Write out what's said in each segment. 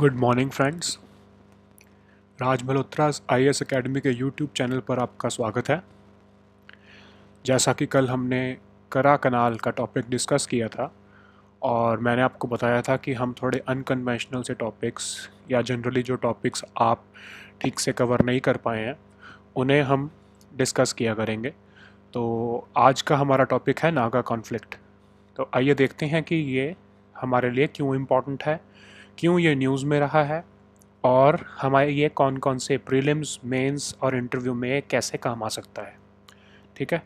good morning friends Raj Malhotra I S academy के YouTube channel पर आपका स्वागत है जैसा कि कल हमने करा कनाल का टॉपिक डिस्कस किया था और मैंने आपको बताया था कि हम थोड़े अनकन्वेंशनल से टॉपिक्स या जनरली जो टॉपिक्स आप ठीक से कवर नहीं कर पाए हैं उन्हें हम डिस्कस किया करेंगे तो आज का हमारा टॉपिक है नागा कॉन्फ्लिक्ट तो आइए देखते हैं कि ये हमारे लिए क्यों इम्पोर्टेंट है क्यों ये न्यूज़ में रहा है और हमारे ये कौन कौन से प्रीलिम्स मेंस और इंटरव्यू में कैसे काम आ सकता है ठीक है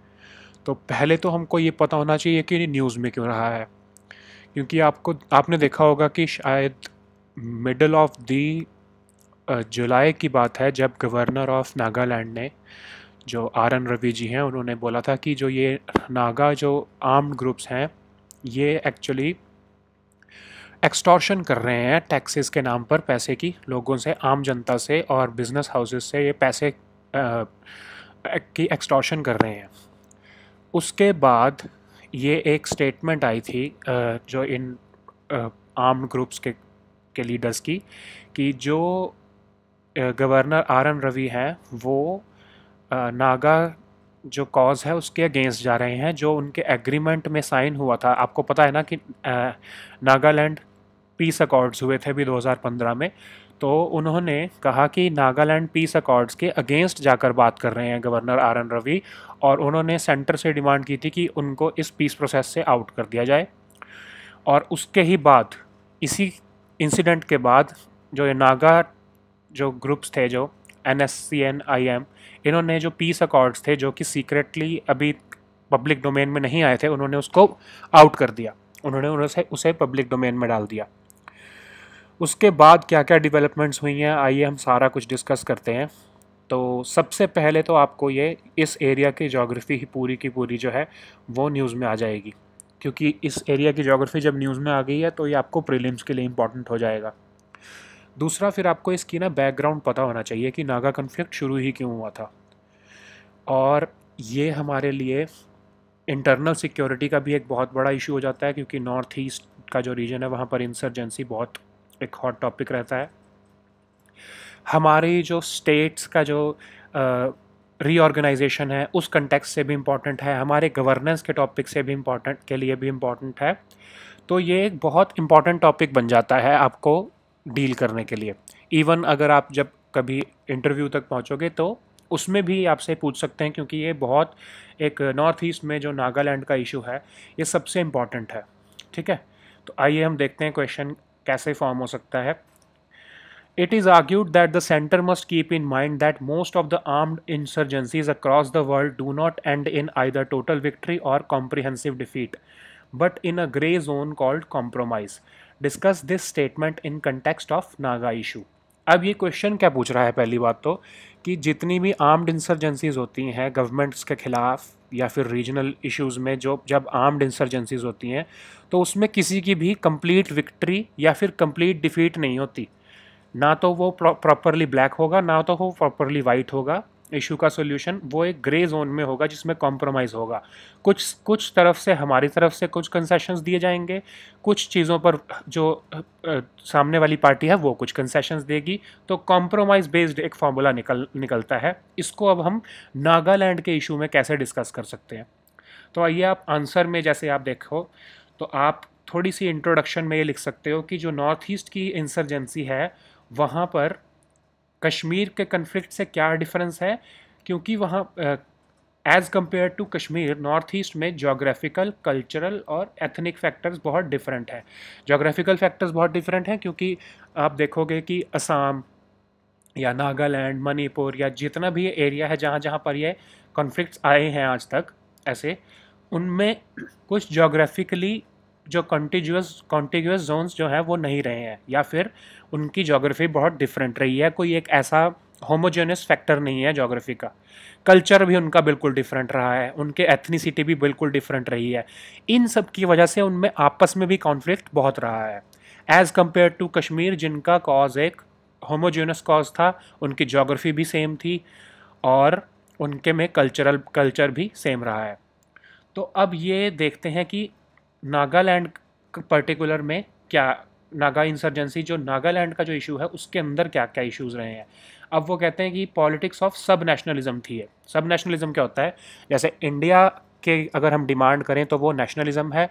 तो पहले तो हमको ये पता होना चाहिए कि न्यूज़ में क्यों रहा है क्योंकि आपको आपने देखा होगा कि शायद मिडल ऑफ दी जुलाई की बात है जब गवर्नर ऑफ नागालैंड ने जो आर एन रवि जी हैं उन्होंने बोला था कि जो ये नागा जो आर्म्ड ग्रुप्स हैं ये एक्चुअली एक्सटॉर्शन कर रहे हैं टैक्सेस के नाम पर पैसे की लोगों से आम जनता से और बिजनेस हाउसेस से ये पैसे आ, की एक्सटॉर्शन कर रहे हैं उसके बाद ये एक स्टेटमेंट आई थी जो इन आर्म ग्रुप्स के के लीडर्स की कि जो गवर्नर आर एन रवि हैं वो नागा जो कॉज है उसके अगेंस्ट जा रहे हैं जो उनके एग्रीमेंट में साइन हुआ था आपको पता है ना कि नागालैंड पीस अकॉर्ड्स हुए थे भी 2015 में तो उन्होंने कहा कि नागालैंड पीस अकॉर्ड्स के अगेंस्ट जाकर बात कर रहे हैं गवर्नर आर एन रवि और उन्होंने सेंटर से डिमांड की थी कि उनको इस पीस प्रोसेस से आउट कर दिया जाए और उसके ही बाद इसी इंसिडेंट के बाद जो ये नागा जो ग्रुप्स थे जो N S C N I M इन्होंने जो पीस अकॉर्ड्स थे जो कि सीक्रेटली अभी पब्लिक डोमेन में नहीं आए थे उन्होंने उसको आउट कर दिया उन्होंने उसे उसे पब्लिक डोमेन में डाल दिया उसके बाद क्या क्या डेवलपमेंट्स हुई हैं आइए हम सारा कुछ डिस्कस करते हैं तो सबसे पहले तो आपको ये इस एरिया की जोग्राफ़ी ही पूरी की पूरी जो है वो न्यूज़ में आ जाएगी क्योंकि इस एरिया की जोग्राफ़ी जब न्यूज़ में आ गई है तो ये आपको प्रीलिम्स के लिए इंपॉर्टेंट हो जाएगा दूसरा फिर आपको इसकी ना बैकग्राउंड पता होना चाहिए कि नागा कन्फ्लिक्ट शुरू ही क्यों हुआ था और ये हमारे लिए इंटरनल सिक्योरिटी का भी एक बहुत बड़ा इशू हो जाता है क्योंकि नॉर्थ ईस्ट का जो रीजन है वहाँ पर इंसर्जेंसी बहुत एक हॉट टॉपिक रहता है हमारी जो स्टेट्स का जो रीऑर्गेनाइजेशन है उस कंटेक्स से भी इम्पॉर्टेंट है हमारे गवर्नेंस के टॉपिक से भी इम्पॉर्टेंट के लिए भी इम्पॉर्टेंट है तो ये एक बहुत इम्पॉर्टेंट टॉपिक बन जाता है आपको डील करने के लिए इवन अगर आप जब कभी इंटरव्यू तक पहुँचोगे तो उसमें भी आपसे पूछ सकते हैं क्योंकि ये बहुत एक नॉर्थ ईस्ट में जो नागालैंड का इशू है ये सबसे इम्पॉर्टेंट है ठीक है तो आइए हम देखते हैं क्वेश्चन कैसे फॉर्म हो सकता है it is argued that the centre must keep in mind that most of the armed insurgencies across the world do not end in either total victory और comprehensive defeat but in a grey zone called compromise discuss this statement in context of Naga issue अब ये question क्या पूछ रहा है पहली बात तो कि जितनी भी आर्म्ड इंसर्जेंसीज होती हैं गवर्नमेंट्स के खिलाफ या फिर रीजनल इश्यूज़ में जो जब आर्म्ड इंसर्जेंसीज होती हैं तो उसमें किसी की भी कंप्लीट विक्ट्री या फिर कंप्लीट डिफीट नहीं होती ना तो वो प्रॉपरली ब्लैक होगा ना तो वो प्रॉपरली वाइट होगा इशू का सोल्यूशन वो एक ग्रे जोन में होगा जिसमें कॉम्प्रोमाइज़ होगा कुछ कुछ तरफ से हमारी तरफ से कुछ कंसेशंस दिए जाएंगे कुछ चीज़ों पर जो सामने वाली पार्टी है वो कुछ कंसेशंस देगी तो कॉम्प्रोमाइज़ बेस्ड एक फार्मूला निकल निकलता है इसको अब हम नागालैंड के इशू में कैसे डिस्कस कर सकते हैं तो आइए आप आंसर में जैसे आप देखो तो आप थोड़ी सी इंट्रोडक्शन में ये लिख सकते हो कि जो नॉर्थ ईस्ट की इंसर्जेंसी है वहाँ पर कश्मीर के कन्फ्लिक्ट से क्या डिफरेंस है क्योंकि वहाँ as compare to Kashmir north east में जोग्राफिकल कल्चरल और एथनिक फैक्टर्स बहुत डिफरेंट हैं जोग्राफिकल फैक्टर्स बहुत डिफरेंट हैं क्योंकि आप देखोगे कि असम या नागालैंड मणिपुर या जितना भी एरिया है जहाँ जहाँ पर ये कॉन्फ्लिक्ट आए हैं आज तक ऐसे उनमें कुछ जोग्राफिकली जो कंटिजुअस कॉन्टिगस जोन्स जो है वो नहीं रहे हैं या फिर उनकी जोग्राफी बहुत डिफरेंट रही है कोई एक ऐसा होमोजेनस फैक्टर नहीं है जोग्राफी का कल्चर भी उनका बिल्कुल डिफरेंट रहा है उनके एथनीसिटी भी बिल्कुल डिफरेंट रही है इन सब की वजह से उनमें आपस में भी कॉन्फ्लिक्ट बहुत रहा है एज़ कम्पेयर टू कश्मीर जिनका कॉज एक होमोजेनस कॉज था उनकी जोग्राफी भी सेम थी और उनके में कल्चरल कल्चर भी सेम रहा है तो अब ये देखते हैं कि नागालैंड पर्टिकुलर में क्या नागा इंसर्जेंसी जो नागालैंड का जो इशू है उसके अंदर क्या क्या इशूज़ रहे हैं अब वो कहते हैं कि पॉलिटिक्स ऑफ सब नेशनलिज्म थी है सब नेशनलिज्म क्या होता है जैसे इंडिया के अगर हम डिमांड करें तो वो नेशनलिज्म है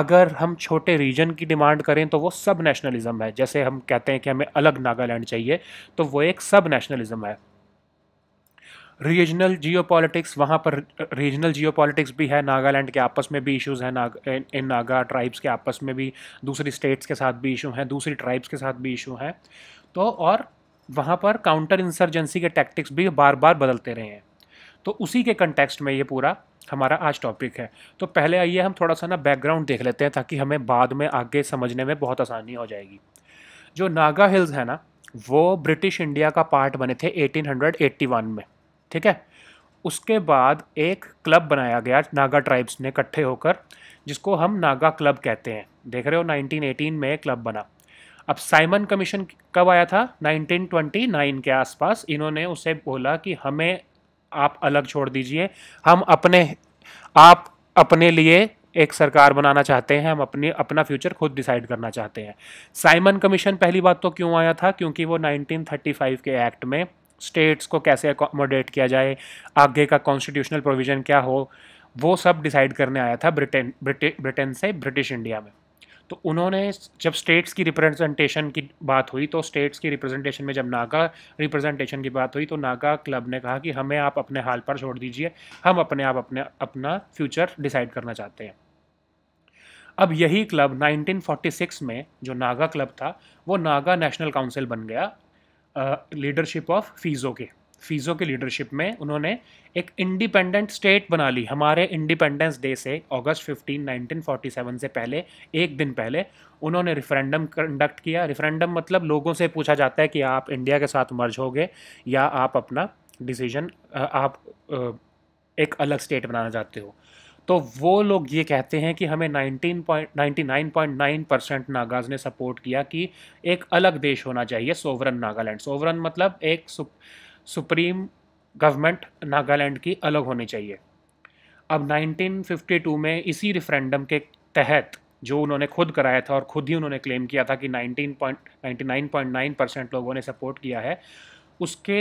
अगर हम छोटे रीजन की डिमांड करें तो वो सब नेशनलिज्म है जैसे हम कहते हैं कि हमें अलग नागालैंड चाहिए तो वो एक सब नेशनलिज्म है रीजनल जियो पॉलिटिक्स वहाँ पर रीजनल जियो पॉलिटिक्स भी है नागालैंड के आपस में भी इशूज़ हैं नाग इन, नागा ट्राइब्स के आपस में भी दूसरी स्टेट्स के साथ भी इशू हैं दूसरी ट्राइब्स के साथ भी इशू हैं तो और वहाँ पर काउंटर इंसर्जेंसी के टैक्टिक्स भी बार बार बदलते रहे हैं तो उसी के कंटेक्सट में ये पूरा हमारा आज टॉपिक है तो पहले आइए हम थोड़ा सा ना बैकग्राउंड देख लेते हैं ताकि हमें बाद में आगे समझने में बहुत आसानी हो जाएगी जो नागा हिल्स है ना वो ब्रिटिश इंडिया का पार्ट बने थे 1881 में ठीक है उसके बाद एक क्लब बनाया गया नागा ट्राइब्स ने इकट्ठे होकर जिसको हम नागा क्लब कहते हैं देख रहे हो 1918 में क्लब बना अब साइमन कमीशन कब आया था 1929 के आसपास इन्होंने उसे बोला कि हमें आप अलग छोड़ दीजिए हम अपने आप अपने लिए एक सरकार बनाना चाहते हैं हम अपनी अपना फ्यूचर खुद डिसाइड करना चाहते हैं साइमन कमीशन पहली बात तो क्यों आया था क्योंकि वो 1935 के एक्ट में स्टेट्स को कैसे अकोमोडेट किया जाए आगे का कॉन्स्टिट्यूशनल प्रोविज़न क्या हो वो सब डिसाइड करने आया था ब्रिटेन ब्रिटेन से ब्रिटिश इंडिया में तो उन्होंने जब स्टेट्स की रिप्रेजेंटेशन की बात हुई तो स्टेट्स की रिप्रेजेंटेशन में जब नागा रिप्रेजेंटेशन की बात हुई तो नागा क्लब ने कहा कि हमें आप अपने हाल पर छोड़ दीजिए हम अपने आप अपने अपना फ्यूचर डिसाइड करना चाहते हैं अब यही क्लब 1946 में जो नागा क्लब था वो नागा नेशनल काउंसिल बन गया लीडरशिप ऑफ फ़ीज़ो के फ़ीज़ो के लीडरशिप में उन्होंने एक इंडिपेंडेंट स्टेट बना ली हमारे इंडिपेंडेंस डे से अगस्त 15 1947 से पहले एक दिन पहले उन्होंने रेफरेंडम कंडक्ट किया रेफरेंडम मतलब लोगों से पूछा जाता है कि आप इंडिया के साथ मर्ज होगे या आप अपना डिसीजन आप एक अलग स्टेट बनाना चाहते हो तो वो लोग ये कहते हैं कि हमें नाइन परसेंट नागाज ने सपोर्ट किया कि एक अलग देश होना चाहिए सोवरन नागालैंड सोवरन मतलब एक सुप, सुप्रीम गवर्नमेंट नागालैंड की अलग होनी चाहिए अब 1952 में इसी रिफ्रेंडम के तहत जो उन्होंने खुद कराया था और खुद ही उन्होंने क्लेम किया था कि 19.99.9 परसेंट लोगों ने सपोर्ट किया है उसके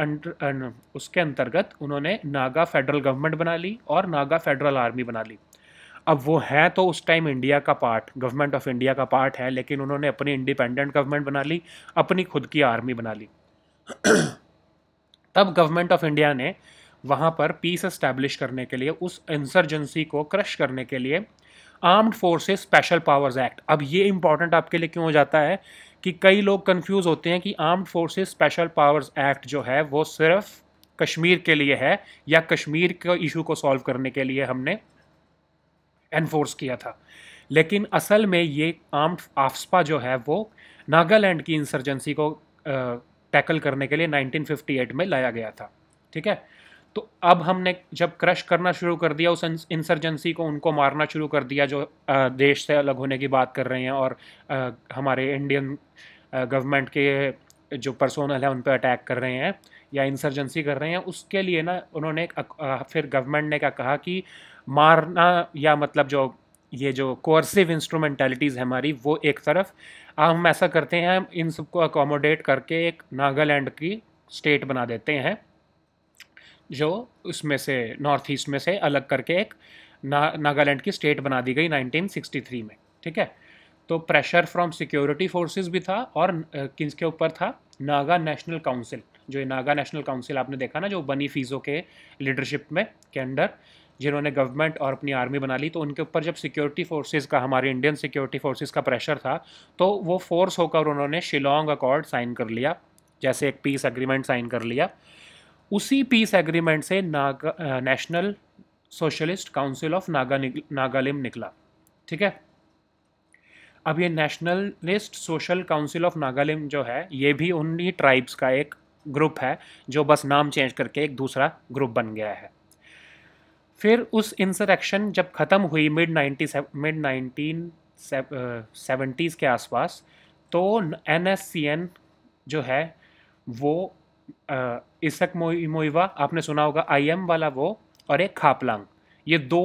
अंडर उसके अंतर्गत उन्होंने नागा फेडरल गवर्नमेंट बना ली और नागा फेडरल आर्मी बना ली अब वो है तो उस टाइम इंडिया का पार्ट गवर्नमेंट ऑफ इंडिया का पार्ट है लेकिन उन्होंने अपनी इंडिपेंडेंट गवर्नमेंट बना ली अपनी खुद की आर्मी बना ली तब गवर्नमेंट ऑफ इंडिया ने वहाँ पर पीस इस्टेब्लिश करने के लिए उस इंसर्जेंसी को क्रश करने के लिए armed forces special powers act अब ये इंपॉर्टेंट आपके लिए क्यों हो जाता है कि कई लोग कंफ्यूज होते हैं कि armed forces special powers act जो है वो सिर्फ कश्मीर के लिए है या कश्मीर के इशू को सॉल्व करने के लिए हमने एनफोर्स किया था लेकिन असल में ये आर्म्ड आफ्सपा जो है वो नागालैंड की इंसर्जेंसी को टैकल करने के लिए 1958 में लाया गया था ठीक है तो अब हमने जब क्रश करना शुरू कर दिया उस इंसर्जेंसी को उनको मारना शुरू कर दिया जो देश से अलग होने की बात कर रहे हैं और हमारे इंडियन गवर्नमेंट के जो पर्सोनल है उन पर अटैक कर रहे हैं या इंसर्जेंसी कर रहे हैं उसके लिए ना उन्होंने फिर गवर्नमेंट ने क्या कहा कि मारना या मतलब जो ये जो कोर्सिव इंस्ट्रूमेंटेलिटीज़ है हमारी वो एक तरफ हम ऐसा करते हैं इन सबको अकोमोडेट करके एक नागालैंड की स्टेट बना देते हैं जो उसमें से नॉर्थ ईस्ट में से अलग करके एक ना नागालैंड की स्टेट बना दी गई 1963 में ठीक है तो प्रेशर फ्रॉम सिक्योरिटी फोर्सेस भी था और किसके ऊपर था नागा नेशनल काउंसिल जो नागा नेशनल काउंसिल आपने देखा ना जो बनी फीजो के लीडरशिप में के अंडर जिन्होंने गवर्नमेंट और अपनी आर्मी बना ली तो उनके ऊपर जब सिक्योरिटी फोर्सेज का हमारे इंडियन सिक्योरिटी फोर्सेज का प्रेशर था तो वो फोर्स होकर उन्होंने शिलोंग अकॉर्ड साइन कर लिया जैसे एक पीस अग्रीमेंट साइन कर लिया उसी पीस एग्रीमेंट से Naga national socialist council of Naga निक, नागालिम निकला ठीक है अब ये nationalist social council of Nagalim जो है ये भी उन्हीं ट्राइब्स का एक ग्रुप है जो बस नाम चेंज करके एक दूसरा ग्रुप बन गया है फिर उस इंसरेक्शन जब ख़त्म हुई mid ninety mid nineteen seventies के आसपास तो एन जो है वो इसक मोइवा आपने सुना होगा आई एम वाला वो और एक खापलांग ये दो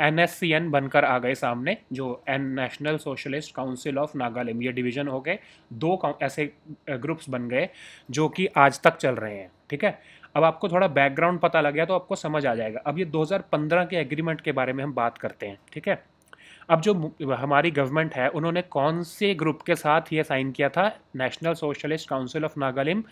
एन एस सी एन बनकर आ गए सामने जो N national socialist council of Nagaland ये डिवीजन हो गए दो ऐसे ग्रुप्स बन गए जो कि आज तक चल रहे हैं ठीक है अब आपको थोड़ा बैकग्राउंड पता लग गया तो आपको समझ आ जाएगा अब ये 2015 के एग्रीमेंट के बारे में हम बात करते हैं ठीक है अब जो हमारी गवर्नमेंट है उन्होंने कौन से ग्रुप के साथ ये साइन किया था national socialist council of Nagalim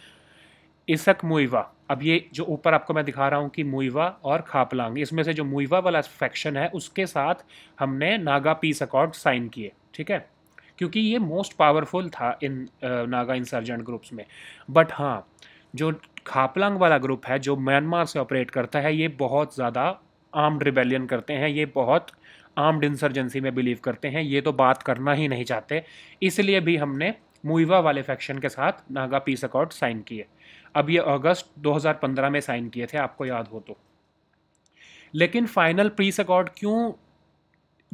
Isak Muivah अब ये जो ऊपर आपको मैं दिखा रहा हूँ कि मुइवा और खापलांग इसमें से जो मुइवा वाला फैक्शन है उसके साथ हमने नागा पीस अकॉर्ड साइन किए ठीक है क्योंकि ये मोस्ट पावरफुल था इन नागा इंसर्जेंट ग्रुप्स में बट हाँ जो खापलांग वाला ग्रुप है जो म्यांमार से ऑपरेट करता है ये बहुत ज़्यादा आर्म्ड रिबेलियन करते हैं ये बहुत आर्म्ड इंसर्जेंसी में बिलीव करते हैं ये तो बात करना ही नहीं चाहते इसलिए भी हमने मुइवा वाले फैक्शन के साथ नागा पीस अकॉर्ड साइन किए अब ये अगस्त 2015 में साइन किए थे आपको याद हो तो लेकिन फाइनल पीस अकॉर्ड क्यों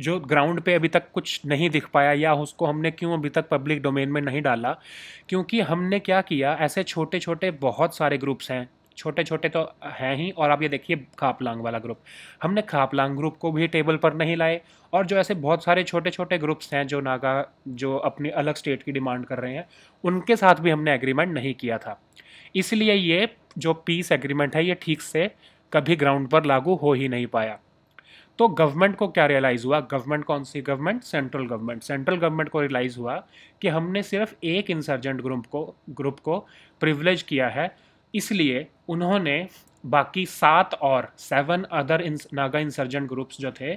जो ग्राउंड पे अभी तक कुछ नहीं दिख पाया या उसको हमने क्यों अभी तक पब्लिक डोमेन में नहीं डाला क्योंकि हमने क्या किया ऐसे छोटे छोटे बहुत सारे ग्रुप्स हैं छोटे छोटे तो हैं ही और आप ये देखिए खापलांग वाला ग्रुप हमने खापलांग ग्रुप को भी टेबल पर नहीं लाए और जो ऐसे बहुत सारे छोटे छोटे ग्रुप्स हैं जो नागा जो अपनी अलग स्टेट की डिमांड कर रहे हैं उनके साथ भी हमने एग्रीमेंट नहीं किया था इसलिए ये जो पीस एग्रीमेंट है ये ठीक से कभी ग्राउंड पर लागू हो ही नहीं पाया तो गवर्नमेंट को क्या रियलाइज़ हुआ गवर्नमेंट कौन सी government central government central government को रियलाइज़ हुआ कि हमने सिर्फ एक इंसर्जेंट ग्रुप को ग्रुप को प्रिवलेज किया है इसलिए उन्होंने बाकी सात और सेवन अदर इंस, नागा इंसर्जेंट ग्रुप्स जो थे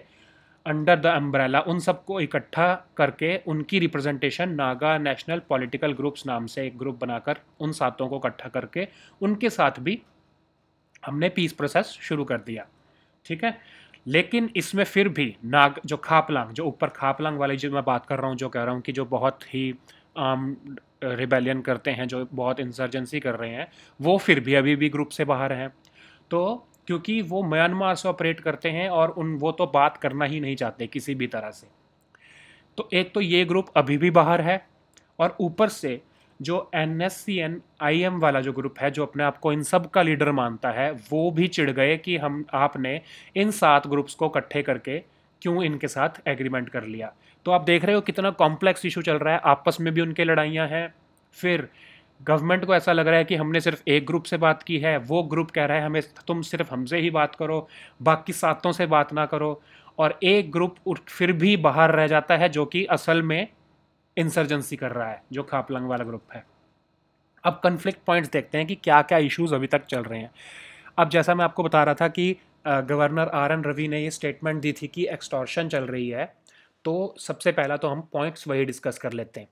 अंडर द अम्ब्रेला उन सबको इकट्ठा करके उनकी representation Naga national political groups नाम से एक ग्रुप बनाकर उन सातों को इकट्ठा करके उनके साथ भी हमने पीस प्रोसेस शुरू कर दिया ठीक है लेकिन इसमें फिर भी नाग जो खापलांग जो ऊपर खापलांग वाली जो मैं बात कर रहा हूँ जो कह रहा हूँ कि जो बहुत ही आम रिबेलियन करते हैं जो बहुत इंसर्जेंसी कर रहे हैं वो फिर भी अभी भी ग्रुप से बाहर हैं तो क्योंकि वो म्यांमार से ऑपरेट करते हैं और उन वो तो बात करना ही नहीं चाहते किसी भी तरह से तो एक तो ये ग्रुप अभी भी बाहर है और ऊपर से जो N S C N I M वाला जो ग्रुप है जो अपने आप को इन सब का लीडर मानता है वो भी चिढ़ गए कि हम आपने इन सात ग्रुप्स को इकट्ठे करके क्यों इनके साथ एग्रीमेंट कर लिया तो आप देख रहे हो कितना कॉम्प्लेक्स इशू चल रहा है आपस में भी उनके लड़ाइयाँ हैं फिर गवर्नमेंट को ऐसा लग रहा है कि हमने सिर्फ एक ग्रुप से बात की है वो ग्रुप कह रहा है हमें तुम सिर्फ हमसे ही बात करो बाकी सातों से बात ना करो और एक ग्रुप फिर भी बाहर रह जाता है जो कि असल में इंसर्जेंसी कर रहा है जो खापलंग वाला ग्रुप है अब कन्फ्लिक्ट पॉइंट्स देखते हैं कि क्या क्या इश्यूज़ अभी तक चल रहे हैं अब जैसा मैं आपको बता रहा था कि गवर्नर आर एन रवि ने ये स्टेटमेंट दी थी कि एक्सटॉर्शन चल रही है तो सबसे पहला तो हम पॉइंट्स वही डिस्कस कर लेते हैं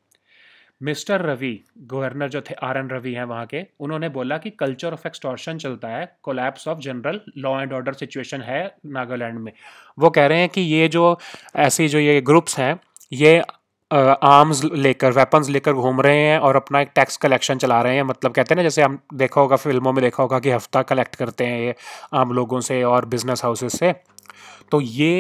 मिस्टर रवि गवर्नर जो थे आर एन रवि हैं वहाँ के उन्होंने बोला कि कल्चर ऑफ एक्सटॉर्शन चलता है collapse of general law and order situation है नागालैंड में वो कह रहे हैं कि ये जो ऐसी जो ये ग्रुप्स हैं ये आर्म्स लेकर वेपन्स लेकर घूम रहे हैं और अपना एक टैक्स कलेक्शन चला रहे हैं मतलब कहते हैं ना जैसे हम देखा होगा फिल्मों में देखा होगा कि हफ्ता कलेक्ट करते हैं ये आम लोगों से और बिजनेस हाउसेस से तो ये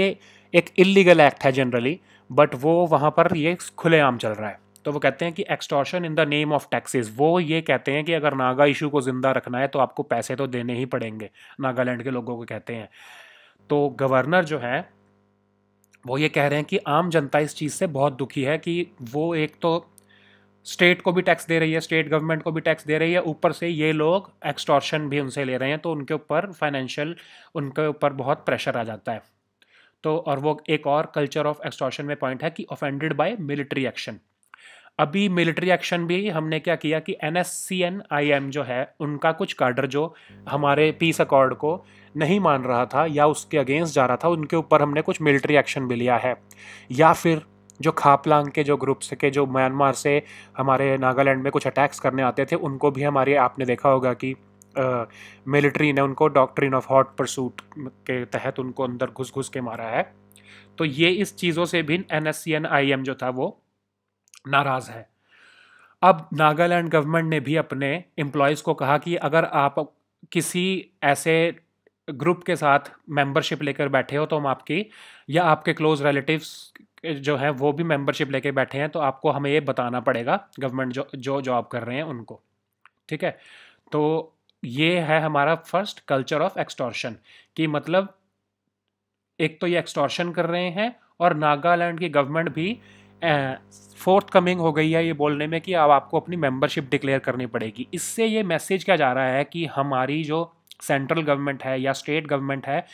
एक इलीगल एक्ट है जनरली बट वो वहाँ पर ये खुलेआम चल रहा है तो वो कहते हैं कि extortion in the name of taxes वो ये कहते हैं कि अगर नागा इशू को ज़िंदा रखना है तो आपको पैसे तो देने ही पड़ेंगे नागालैंड के लोगों को कहते हैं तो गवर्नर जो है वो ये कह रहे हैं कि आम जनता इस चीज़ से बहुत दुखी है कि वो एक तो स्टेट को भी टैक्स दे रही है स्टेट गवर्नमेंट को भी टैक्स दे रही है ऊपर से ये लोग एक्सटॉर्शन भी उनसे ले रहे हैं तो उनके ऊपर फाइनेंशियल उनके ऊपर बहुत प्रेशर आ जाता है तो और वो एक और कल्चर ऑफ एक्सटॉर्शन में पॉइंट है कि ऑफेंडेड बाय मिलिट्री एक्शन अभी मिलिट्री एक्शन भी हमने क्या किया कि N S C N I M जो है उनका कुछ कार्डर जो हमारे पीस अकॉर्ड को नहीं मान रहा था या उसके अगेंस्ट जा रहा था उनके ऊपर हमने कुछ मिलिट्री एक्शन भी लिया है या फिर जो खापलांग के जो ग्रुप्स के जो म्यांमार से हमारे नागालैंड में कुछ अटैक्स करने आते थे उनको भी हमारे आपने देखा होगा कि मिलिट्री ने उनको डॉक्ट्रिन ऑफ हॉट परसूट के तहत उनको अंदर घुस घुस के मारा है तो ये इस चीज़ों से भी N S C N I M जो था वो नाराज़ है अब नागालैंड गवर्नमेंट ने भी अपने एम्प्लॉयज़ को कहा कि अगर आप किसी ऐसे ग्रुप के साथ मेंबरशिप लेकर बैठे हो तो हम आपकी या आपके क्लोज रिलेटिव्स जो हैं वो भी मेंबरशिप लेके बैठे हैं तो आपको हमें ये बताना पड़ेगा गवर्नमेंट जो जो जॉब कर रहे हैं उनको ठीक है तो ये है हमारा फर्स्ट कल्चर ऑफ एक्सटॉर्शन कि मतलब एक तो ये एक्सटॉर्शन कर रहे हैं और नागालैंड की गवर्नमेंट भी फोर्थ कमिंग हो गई है ये बोलने में कि अब आपको अपनी मेंबरशिप डिक्लेयर करनी पड़ेगी इससे ये मैसेज क्या जा रहा है कि हमारी जो सेंट्रल गवर्नमेंट है या स्टेट गवर्नमेंट है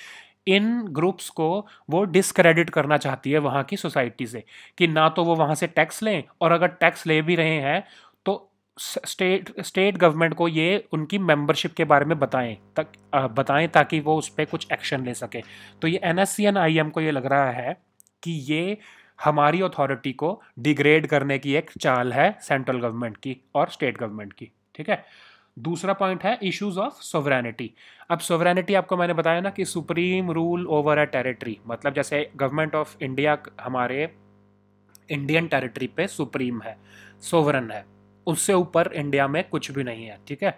इन ग्रुप्स को वो डिसक्रेडिट करना चाहती है वहाँ की सोसाइटी से कि ना तो वो वहाँ से टैक्स लें और अगर टैक्स ले भी रहे हैं तो स्टेट स्टेट गवर्नमेंट को ये उनकी मेंबरशिप के बारे में बताएं तक बताएं ताकि वो उस पर कुछ एक्शन ले सकें तो ये N S C N I M को ये लग रहा है कि ये हमारी अथॉरिटी को डिग्रेड करने की एक चाल है सेंट्रल गवर्नमेंट की और स्टेट गवर्नमेंट की ठीक है दूसरा पॉइंट है इश्यूज ऑफ सोवरेनिटी अब सोवरेनिटी आपको मैंने बताया ना कि supreme rule over a territory मतलब जैसे गवर्नमेंट ऑफ इंडिया हमारे इंडियन टेरिटरी पे सुप्रीम है सोवरन है उससे ऊपर इंडिया में कुछ भी नहीं है ठीक है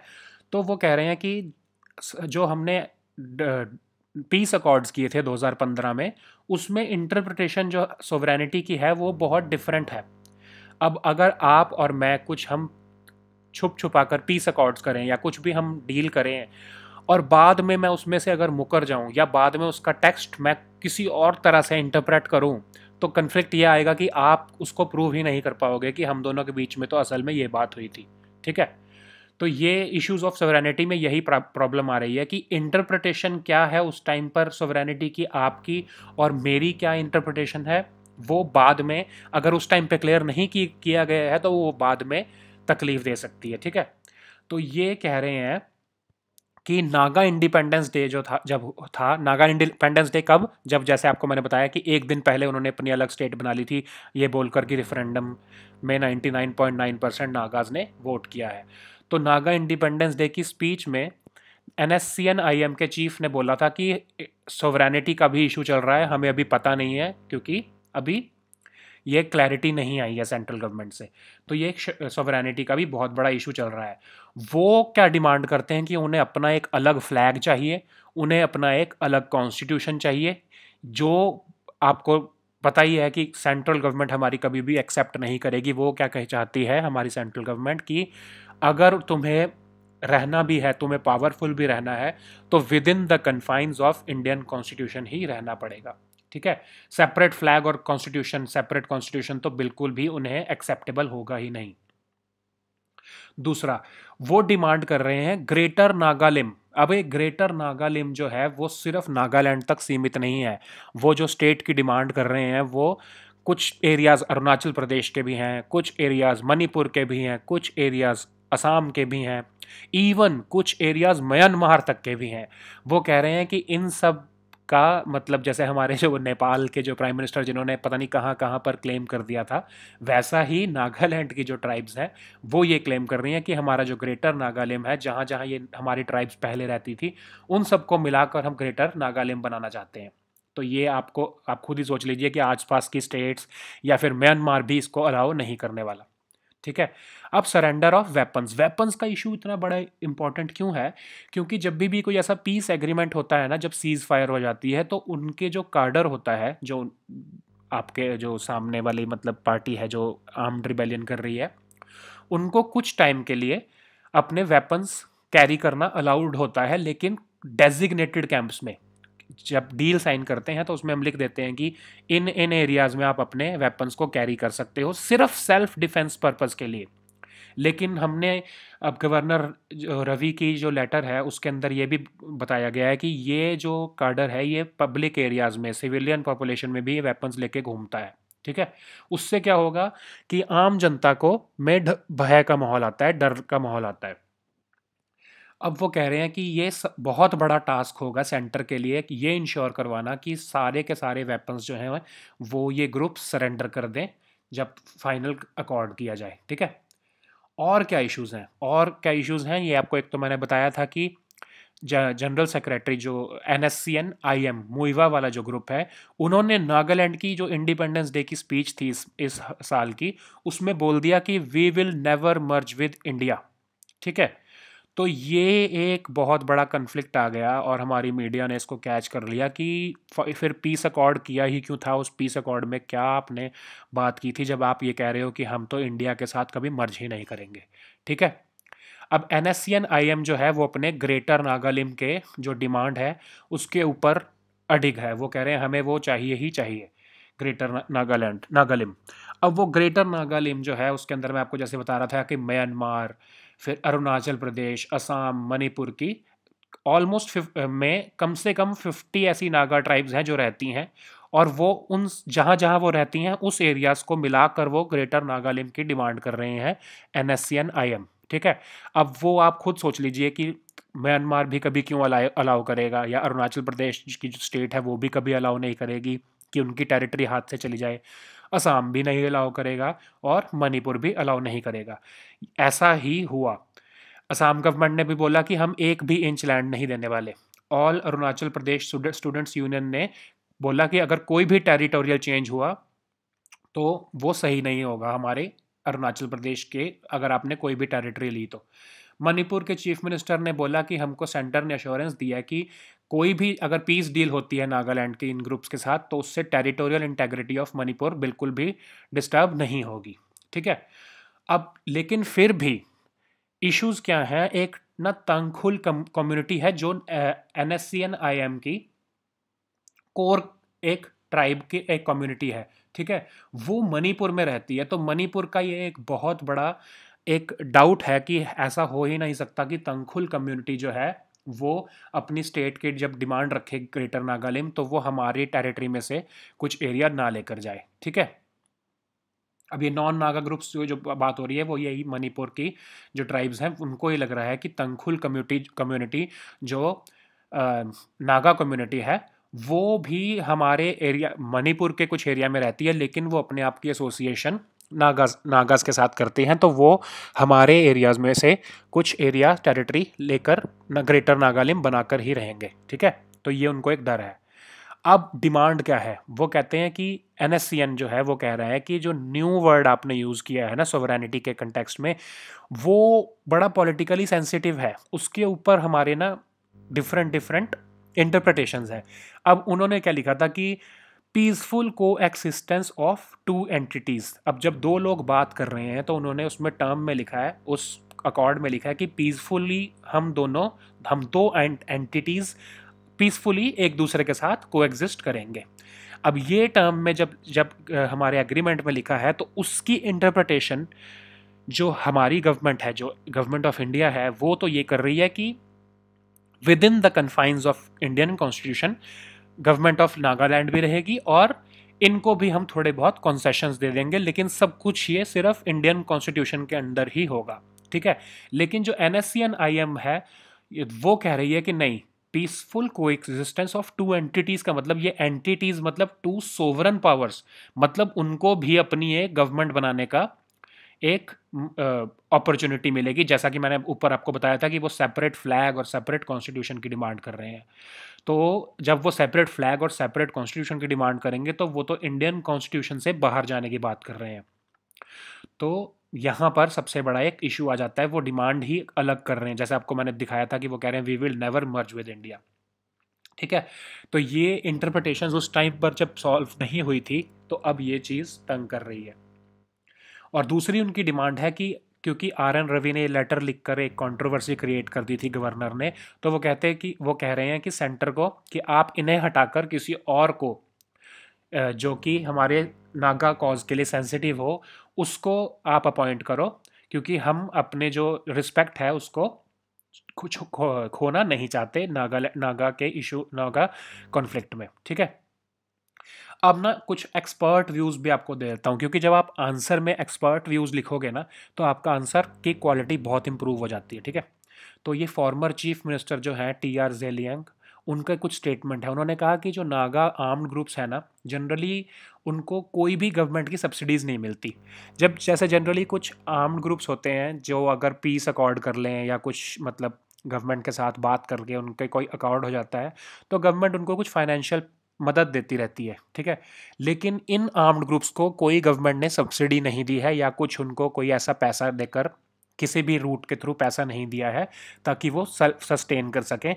तो वो कह रहे हैं कि जो हमने पीस अकॉर्ड्स किए थे 2015 में उसमें इंटरप्रिटेशन जो सोवरेनिटी की है वो बहुत डिफरेंट है अब अगर आप और मैं कुछ हम छुप छुपा कर पीस अकॉर्ड्स करें या कुछ भी हम डील करें और बाद में मैं उसमें से अगर मुकर जाऊं या बाद में उसका टेक्स्ट मैं किसी और तरह से इंटरप्रेट करूं तो कन्फ्लिक्ट ये आएगा कि आप उसको प्रूव ही नहीं कर पाओगे कि हम दोनों के बीच में तो असल में ये बात हुई थी ठीक है तो ये इश्यूज ऑफ सोवरेनिटी में यही प्रॉब्लम आ रही है कि इंटरप्रटेशन क्या है उस टाइम पर सोवरेनिटी की आपकी और मेरी क्या इंटरप्रटेशन है वो बाद में अगर उस टाइम पे क्लियर नहीं की, किया गया है तो वो बाद में तकलीफ दे सकती है ठीक है तो ये कह रहे हैं कि नागा इंडिपेंडेंस डे जो था जब था नागा इंडिपेंडेंस डे कब जब जैसे आपको मैंने बताया कि एक दिन पहले उन्होंने अपनी अलग स्टेट बना ली थी ये बोलकर कि रेफरेंडम में 99.9 परसेंट नागाज ने वोट किया है तो नागा इंडिपेंडेंस डे की स्पीच में N S C N I M के चीफ ने बोला था कि सोवरेनिटी का भी इशू चल रहा है हमें अभी पता नहीं है क्योंकि अभी ये क्लैरिटी नहीं आई है सेंट्रल गवर्नमेंट से तो ये एक का भी बहुत बड़ा इशू चल रहा है वो क्या डिमांड करते हैं कि उन्हें अपना एक अलग फ्लैग चाहिए उन्हें अपना एक अलग कॉन्स्टिट्यूशन चाहिए जो आपको पता ही है कि सेंट्रल गवर्नमेंट हमारी कभी भी एक्सेप्ट नहीं करेगी वो क्या कह चाहती है हमारी सेंट्रल गवर्नमेंट कि अगर तुम्हें रहना भी है तुम्हें पावरफुल भी रहना है तो within the confines of Indian constitution ही रहना पड़ेगा ठीक है सेपरेट फ्लैग और कॉन्स्टिट्यूशन सेपरेट कॉन्स्टिट्यूशन तो बिल्कुल भी उन्हें एक्सेप्टेबल होगा ही नहीं दूसरा वो डिमांड कर रहे हैं ग्रेटर नागालिम अब ये ग्रेटर नागालिम जो है वो सिर्फ नागालैंड तक सीमित नहीं है वो जो स्टेट की डिमांड कर रहे हैं वो कुछ एरियाज़ अरुणाचल प्रदेश के भी हैं कुछ एरियाज़ मणिपुर के भी हैं कुछ एरियाज़ असम के भी हैं इवन कुछ एरियाज़ म्यांमार तक के भी हैं वो कह रहे हैं कि इन सब का मतलब जैसे हमारे जो नेपाल के जो प्राइम मिनिस्टर जिन्होंने पता नहीं कहाँ कहाँ पर क्लेम कर दिया था वैसा ही नागालैंड की जो ट्राइब्स हैं वो ये क्लेम कर रही हैं कि हमारा जो ग्रेटर नागालैंड है जहाँ जहाँ ये हमारी ट्राइब्स पहले रहती थी उन सबको मिलाकर हम ग्रेटर नागालैंड बनाना चाहते हैं तो ये आपको आप खुद ही सोच लीजिए कि आसपास की स्टेट्स या फिर म्यांमार भी इसको अलाउ नहीं करने वाला ठीक है अब सरेंडर ऑफ वेपन्स वेपन्स का इशू इतना बड़ा इंपॉर्टेंट क्यों है क्योंकि जब भी भी कोई ऐसा पीस एग्रीमेंट होता है ना जब सीज फायर हो जाती है तो उनके जो कार्डर होता है जो आपके जो सामने वाली मतलब पार्टी है जो आर्म्ड रिबेलियन कर रही है उनको कुछ टाइम के लिए अपने वेपन्स कैरी करना अलाउड होता है लेकिन डेजिग्नेटेड कैंप्स में जब डील साइन करते हैं तो उसमें हम लिख देते हैं कि इन इन एरियाज़ में आप अपने वेपन्स को कैरी कर सकते हो सिर्फ सेल्फ डिफेंस पर्पज़ के लिए लेकिन हमने अब गवर्नर रवि की जो लेटर है उसके अंदर ये भी बताया गया है कि ये जो कार्डर है ये पब्लिक एरियाज़ में सिविलियन पॉपुलेशन में भी वेपन्स लेके घूमता है ठीक है उससे क्या होगा कि आम जनता को में भय का माहौल आता है डर का माहौल आता है अब वो कह रहे हैं कि ये बहुत बड़ा टास्क होगा सेंटर के लिए कि ये इंश्योर करवाना कि सारे के सारे वेपन्स जो हैं वो ये ग्रुप सरेंडर कर दें जब फाइनल अकॉर्ड किया जाए ठीक है और क्या इश्यूज़ हैं और क्या इश्यूज़ हैं ये आपको एक तो मैंने बताया था कि जनरल सेक्रेटरी जो N S C N I M Muivah वाला जो ग्रुप है उन्होंने नागालैंड की जो इंडिपेंडेंस डे की स्पीच थी इस, इस साल की उसमें बोल दिया कि we will never merge with India ठीक है तो ये एक बहुत बड़ा कन्फ्लिक्ट आ गया और हमारी मीडिया ने इसको कैच कर लिया कि फिर पीस अकॉर्ड किया ही क्यों था उस पीस अकॉर्ड में क्या आपने बात की थी जब आप ये कह रहे हो कि हम तो इंडिया के साथ कभी मर्ज ही नहीं करेंगे ठीक है अब N S C N I M जो है वो अपने ग्रेटर नागालिम के जो डिमांड है उसके ऊपर अडिग है वो कह रहे हैं हमें वो चाहिए ही चाहिए ग्रेटर नागालैंड नागालिम अब वो ग्रेटर नागालिम जो है उसके अंदर मैं आपको जैसे बता रहा था कि म्यांमार फिर अरुणाचल प्रदेश असम मणिपुर की ऑलमोस्ट में कम से कम फिफ्टी ऐसी नागा ट्राइब्स हैं जो रहती हैं और वो उन जहाँ जहाँ वो रहती हैं उस एरियाज़ को मिलाकर वो ग्रेटर नागालैंड की डिमांड कर रहे हैं N S C N I M ठीक है अब वो आप खुद सोच लीजिए कि म्यांमार भी कभी क्यों अलाउ अलाउ करेगा या अरुणाचल प्रदेश की जो स्टेट है वो भी कभी अलाउ नहीं करेगी कि उनकी टेरिटरी हाथ से चली जाए असम भी नहीं अलाउ करेगा और मणिपुर भी अलाउ नहीं करेगा ऐसा ही हुआ असम गवर्नमेंट ने भी बोला कि हम एक भी इंच लैंड नहीं देने वाले all Arunachal Pradesh students union ने बोला कि अगर कोई भी टेरिटोरियल चेंज हुआ तो वो सही नहीं होगा हमारे अरुणाचल प्रदेश के अगर आपने कोई भी टेरिटरी ली तो मणिपुर के चीफ मिनिस्टर ने बोला कि हमको सेंटर ने अश्योरेंस दिया कि कोई भी अगर पीस डील होती है नागालैंड की इन ग्रुप्स के साथ तो उससे टेरिटोरियल इंटेग्रिटी ऑफ मणिपुर बिल्कुल भी डिस्टर्ब नहीं होगी ठीक है अब लेकिन फिर भी इश्यूज क्या हैं एक ना तंगखुल कम्युनिटी है जो N S C N I M की कोर एक ट्राइब की एक कम्युनिटी है ठीक है वो मणिपुर में रहती है तो मणिपुर का ये एक बहुत बड़ा एक डाउट है कि ऐसा हो ही नहीं सकता कि तंगखुल कम्युनिटी जो है वो अपनी स्टेट के जब डिमांड रखे ग्रेटर नागालैंड तो वो हमारे टेरिटरी में से कुछ एरिया ना लेकर जाए ठीक है अब ये नॉन नागा ग्रुप्स जो जो बात हो रही है वो यही मणिपुर की जो ट्राइब्स हैं उनको ये लग रहा है कि तंखुल कम्युनिटी कम्युनिटी जो आ, नागा कम्युनिटी है वो भी हमारे एरिया मणिपुर के कुछ एरिया में रहती है लेकिन वो अपने आप की एसोसिएशन नागाज नागाज के साथ करते हैं तो वो हमारे एरियाज़ में से कुछ एरिया टेरिटरी लेकर ना, ग्रेटर नागालैंड बनाकर ही रहेंगे ठीक है तो ये उनको एक डर है अब डिमांड क्या है वो कहते हैं कि एन जो है वो कह रहा है कि जो न्यू वर्ड आपने यूज़ किया है ना सोवरेनिटी के कंटेक्सट में वो बड़ा पॉलिटिकली सेंसिटिव है उसके ऊपर हमारे ना डिफरेंट डिफरेंट इंटरप्रटेशन है अब उन्होंने क्या लिखा था कि पीसफुल को एक्सिस्टेंस ऑफ टू एंटिटीज़ अब जब दो लोग बात कर रहे हैं तो उन्होंने उसमें टर्म में लिखा है उस अकॉर्ड में लिखा है कि पीसफुली हम दोनों हम दो एंटिटीज़ पीसफुली एक दूसरे के साथ कोएग्जिस्ट करेंगे अब ये टर्म में जब जब हमारे एग्रीमेंट में लिखा है तो उसकी इंटरप्रटेशन जो हमारी गवर्नमेंट है जो गवर्नमेंट ऑफ इंडिया है वो तो ये कर रही है कि within the confines of Indian constitution government of Nagaland भी रहेगी और इनको भी हम थोड़े बहुत कॉन्सेशंस दे देंगे लेकिन सब कुछ ये सिर्फ इंडियन कॉन्स्टिट्यूशन के अंदर ही होगा ठीक है लेकिन जो N S C N I M है वो कह रही है कि नहीं पीसफुल को एग्जिस्टेंस ऑफ टू एंटिटीज़ का मतलब ये एंटिटीज़ मतलब टू सोवरन पावर्स मतलब उनको भी अपनी एक गवर्नमेंट बनाने का एक अपॉर्चुनिटी मिलेगी जैसा कि मैंने ऊपर आपको बताया था कि वो सेपरेट फ्लैग और सेपरेट कॉन्स्टिट्यूशन की डिमांड कर रहे हैं तो जब वो सेपरेट फ्लैग और सेपरेट कॉन्स्टिट्यूशन की डिमांड करेंगे तो वो तो इंडियन कॉन्स्टिट्यूशन से बाहर जाने की बात कर रहे हैं तो यहाँ पर सबसे बड़ा एक इशू आ जाता है वो डिमांड ही अलग कर रहे हैं जैसे आपको मैंने दिखाया था कि वो कह रहे हैं we will never merge with India ठीक है तो ये इंटरप्रटेशन उस टाइम पर जब सॉल्व नहीं हुई थी तो अब ये चीज़ तंग कर रही है और दूसरी उनकी डिमांड है कि क्योंकि आर एन रवि ने लेटर लिखकर एक कंट्रोवर्सी क्रिएट कर दी थी गवर्नर ने तो वो कहते हैं कि वो कह रहे हैं कि सेंटर को कि आप इन्हें हटाकर किसी और को जो कि हमारे नागा कॉज के लिए सेंसिटिव हो उसको आप अपॉइंट करो क्योंकि हम अपने जो रिस्पेक्ट है उसको कुछ खो, खोना नहीं चाहते नागा नागा के इशू नागा कॉन्फ्लिक्ट में ठीक है अब ना कुछ एक्सपर्ट व्यूज़ भी आपको दे देता हूँ क्योंकि जब आप आंसर में एक्सपर्ट व्यूज़ लिखोगे ना तो आपका आंसर की क्वालिटी बहुत इंप्रूव हो जाती है ठीक है तो ये फॉर्मर चीफ मिनिस्टर जो हैं टी आर जेलियंग उनका कुछ स्टेटमेंट है उन्होंने कहा कि जो नागा आर्म्ड ग्रुप्स हैं ना जनरली उनको कोई भी गवर्नमेंट की सब्सिडीज़ नहीं मिलती जब जैसे जनरली कुछ आर्म्ड ग्रुप्स होते हैं जो अगर पीस अकॉर्ड कर लें या कुछ मतलब गवर्नमेंट के साथ बात करके उनके कोई अकॉर्ड हो जाता है तो गवर्नमेंट उनको कुछ फाइनेंशियल मदद देती रहती है ठीक है लेकिन इन आर्म्ड ग्रुप्स को कोई गवर्नमेंट ने सब्सिडी नहीं दी है या कुछ उनको कोई ऐसा पैसा देकर किसी भी रूट के थ्रू पैसा नहीं दिया है ताकि वो सेल्फ सस्टेन कर सकें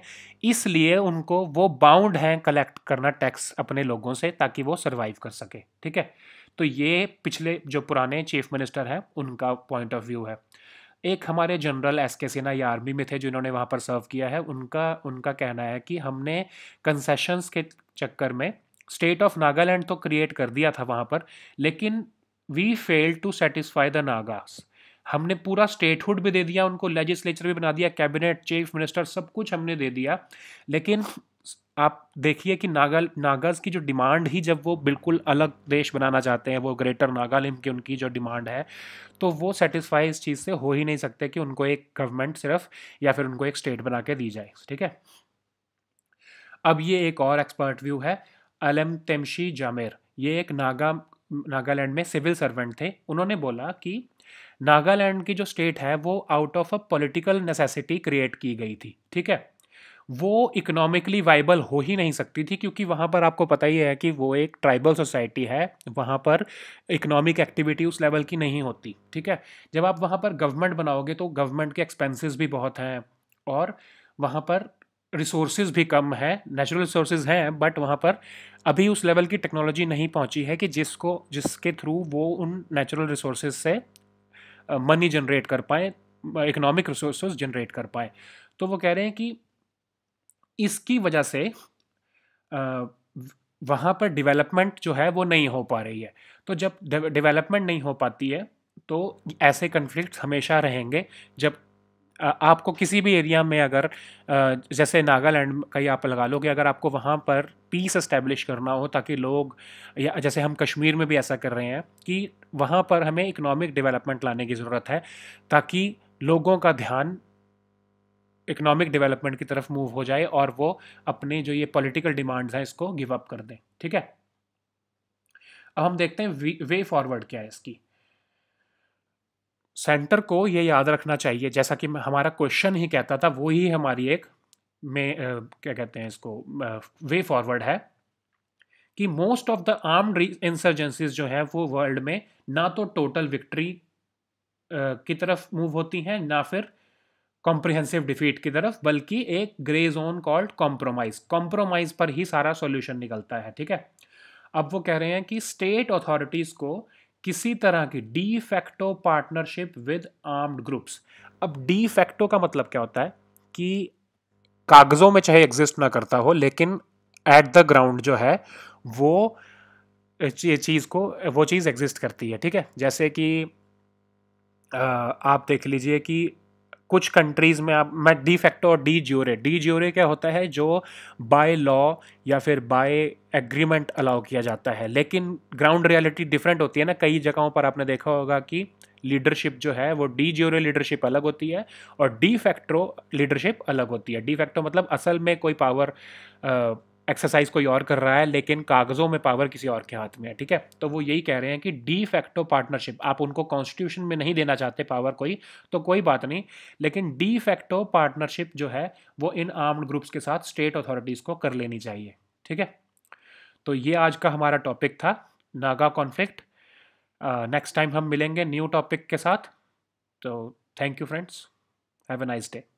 इसलिए उनको वो बाउंड हैं कलेक्ट करना टैक्स अपने लोगों से ताकि वो सर्वाइव कर सके ठीक है तो ये पिछले जो पुराने चीफ मिनिस्टर हैं उनका पॉइंट ऑफ व्यू है एक हमारे जनरल एस के सिन्हा या आर्मी में थे जिन्होंने वहाँ पर सर्व किया है उनका उनका कहना है कि हमने कंसेशंस के चक्कर में स्टेट ऑफ नागालैंड तो क्रिएट कर दिया था वहाँ पर लेकिन we fail to satisfy the Nagas हमने पूरा स्टेटहुड भी दे दिया उनको लेजिस्लेचर भी बना दिया कैबिनेट चीफ मिनिस्टर सब कुछ हमने दे दिया लेकिन आप देखिए कि नागल नागाज की जो डिमांड ही जब वो बिल्कुल अलग देश बनाना चाहते हैं वो ग्रेटर नागालैंड की उनकी जो डिमांड है तो वो सेटिस्फाई इस चीज़ से हो ही नहीं सकते कि उनको एक गवर्नमेंट सिर्फ या फिर उनको एक स्टेट बना के दी जाए ठीक है अब ये एक और एक्सपर्ट व्यू है अलम तेमशी जामेर ये एक नागा नागालैंड में सिविल सर्वेंट थे उन्होंने बोला कि नागालैंड की जो स्टेट है वो out of a political necessity create की गई थी ठीक है वो इकोनॉमिकली वाइबल हो ही नहीं सकती थी क्योंकि वहाँ पर आपको पता ही है कि वो एक ट्राइबल सोसाइटी है वहाँ पर इकोनॉमिक एक्टिविटी उस लेवल की नहीं होती ठीक है जब आप वहाँ पर गवर्नमेंट बनाओगे तो गवर्नमेंट के एक्सपेंसेस भी बहुत हैं और वहाँ पर रिसोर्स भी कम है नेचुरल रिसोर्स हैं बट वहाँ पर अभी उस लेवल की टेक्नोलॉजी नहीं पहुँची है कि जिसको जिसके थ्रू वो उन नेचुरल रिसोर्स से मनी जनरेट कर पाएँ इकोनॉमिक रिसोर्स जनरेट कर पाएँ तो वो कह रहे हैं कि इसकी वजह से वहाँ पर डेवलपमेंट जो है वो नहीं हो पा रही है तो जब डेवलपमेंट नहीं हो पाती है तो ऐसे कन्फ्लिक्ट हमेशा रहेंगे जब आपको किसी भी एरिया में अगर जैसे नागालैंड का ही आप लगा लोगे अगर आपको वहाँ पर पीस इस्टेब्लिश करना हो ताकि लोग या जैसे हम कश्मीर में भी ऐसा कर रहे हैं कि वहाँ पर हमें इकोनॉमिक डेवलपमेंट लाने की ज़रूरत है ताकि लोगों का ध्यान इकोनॉमिक डेवलपमेंट की तरफ मूव हो जाए और वो अपने जो ये पॉलिटिकल डिमांड्स हैं इसको गिव अप कर दें ठीक है अब हम देखते हैं वे फॉरवर्ड क्या है इसकी सेंटर को ये याद रखना चाहिए जैसा कि हमारा क्वेश्चन ही कहता था वो ही हमारी एक में क्या कहते हैं इसको वे फॉरवर्ड है कि most of the arm insurgencies जो हैं वो वर्ल्ड में ना तो टोटल विक्ट्री की तरफ मूव होती हैं ना फिर कॉम्प्रिहेंसिव डिफीट की तरफ बल्कि एक grey zone called compromise compromise पर ही सारा सॉल्यूशन निकलता है ठीक है अब वो कह रहे हैं कि स्टेट अथॉरिटीज को किसी तरह की de facto partnership with armed groups अब डी फैक्टो का मतलब क्या होता है कि कागज़ों में चाहे एग्जिस्ट ना करता हो लेकिन एट द ग्राउंड जो है वो चीज़ को वो चीज़ एग्जिस्ट करती है ठीक है जैसे कि आप देख लीजिए कि कुछ कंट्रीज़ में आप मैं डी फैक्टो और डी ज्योरे डी ज्योरे क्या होता है जो बाय लॉ या फिर बाय एग्रीमेंट अलाउ किया जाता है लेकिन ग्राउंड रियलिटी डिफरेंट होती है ना कई जगहों पर आपने देखा होगा कि लीडरशिप जो है वो डी ज्योरे लीडरशिप अलग होती है और डी फैक्ट्रो लीडरशिप अलग होती है डी फैक्टो मतलब असल में कोई पावर एक्सरसाइज कोई और कर रहा है लेकिन कागज़ों में पावर किसी और के हाथ में है ठीक है तो वो यही कह रहे हैं कि डी फैक्टो पार्टनरशिप आप उनको कॉन्स्टिट्यूशन में नहीं देना चाहते पावर कोई तो कोई बात नहीं लेकिन डी फैक्टो पार्टनरशिप जो है वो इन आर्म्ड ग्रुप्स के साथ स्टेट अथॉरिटीज़ को कर लेनी चाहिए ठीक है तो ये आज का हमारा टॉपिक था नागा कॉन्फ्लिक्ट नेक्स्ट टाइम हम मिलेंगे न्यू टॉपिक के साथ तो thank you friends have a nice day